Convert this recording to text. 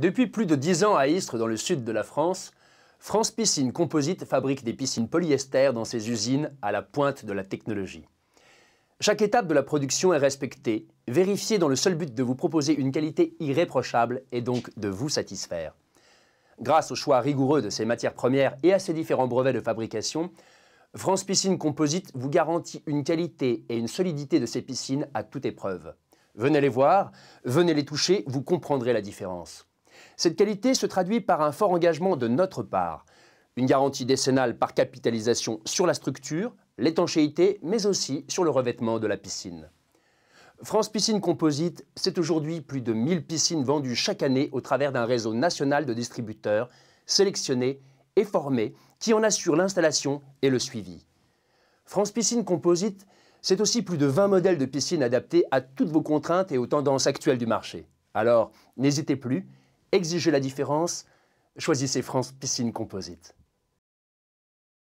Depuis plus de 10 ans à Istres, dans le sud de la France, France Piscine Composite fabrique des piscines polyester dans ses usines à la pointe de la technologie. Chaque étape de la production est respectée, vérifiée dans le seul but de vous proposer une qualité irréprochable et donc de vous satisfaire. Grâce au choix rigoureux de ses matières premières et à ses différents brevets de fabrication, France Piscine Composite vous garantit une qualité et une solidité de ses piscines à toute épreuve. Venez les voir, venez les toucher, vous comprendrez la différence. Cette qualité se traduit par un fort engagement de notre part. Une garantie décennale par capitalisation sur la structure, l'étanchéité, mais aussi sur le revêtement de la piscine. France Piscine Composite, c'est aujourd'hui plus de 1000 piscines vendues chaque année au travers d'un réseau national de distributeurs sélectionnés et formés qui en assurent l'installation et le suivi. France Piscine Composite, c'est aussi plus de 20 modèles de piscines adaptés à toutes vos contraintes et aux tendances actuelles du marché. Alors, n'hésitez plus, Exigez la différence, choisissez France Piscine Composite.